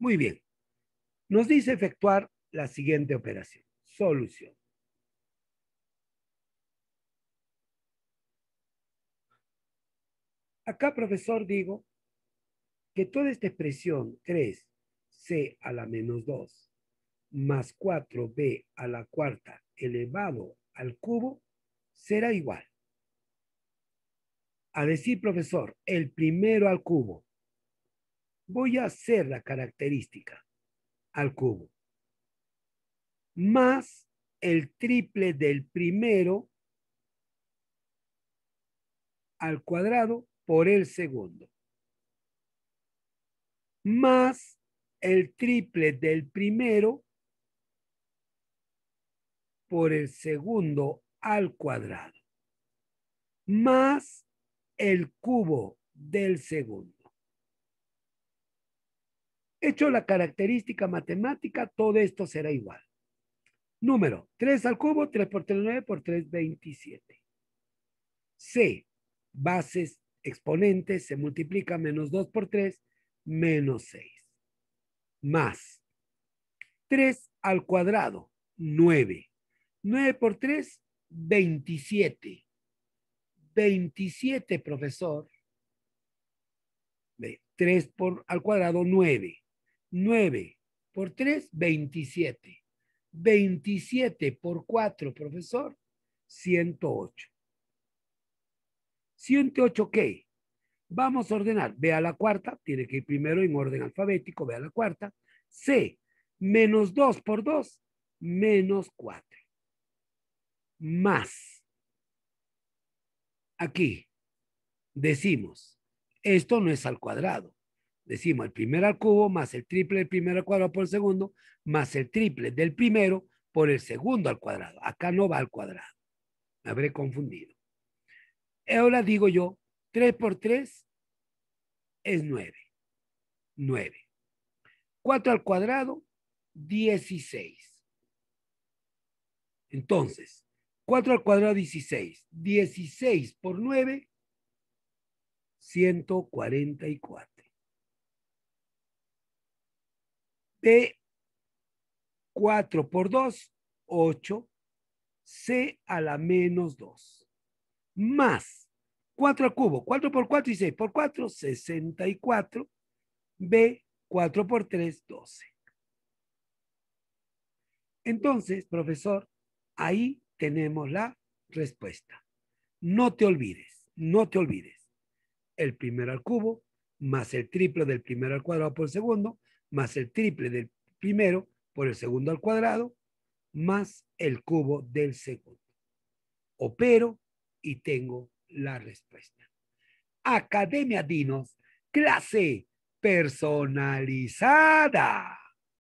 Muy bien. Nos dice efectuar la siguiente operación. Solución. Acá, profesor, digo que toda esta expresión 3c a la menos 2 más 4b a la cuarta elevado al cubo será igual. A decir, profesor, el primero al cubo voy a hacer la característica al cubo más el triple del primero al cuadrado por el segundo más el triple del primero por el segundo al cuadrado más el cubo del segundo. Hecho la característica matemática, todo esto será igual. Número 3 al cubo, 3 por 3, 9 por 3, 27. C, bases exponentes, se multiplica menos 2 por 3, menos 6. Más 3 al cuadrado, 9. 9 por 3, 27. 27, profesor. 3 por, al cuadrado, 9. 9 por 3, 27. 27 por 4, profesor, 108. 108 qué? Vamos a ordenar. ve a la cuarta, tiene que ir primero en orden alfabético, ve a la cuarta. C, menos 2 por 2, menos 4. Más. Aquí decimos, esto no es al cuadrado decimos el primero al cubo más el triple del primero al cuadrado por el segundo, más el triple del primero por el segundo al cuadrado. Acá no va al cuadrado. Me habré confundido. Ahora digo yo, 3 por 3 es 9. 9. 4 al cuadrado, 16. Entonces, 4 al cuadrado, 16. 16 por 9, 144. B 4 por 2, 8. C a la menos 2. Más 4 al cubo. 4 por 4 y 6 por 4, 64. B 4 por 3, 12. Entonces, profesor, ahí tenemos la respuesta. No te olvides, no te olvides. El primero al cubo más el triple del primero al cuadrado por segundo más el triple del primero por el segundo al cuadrado, más el cubo del segundo. Opero y tengo la respuesta. Academia Dinos, clase personalizada.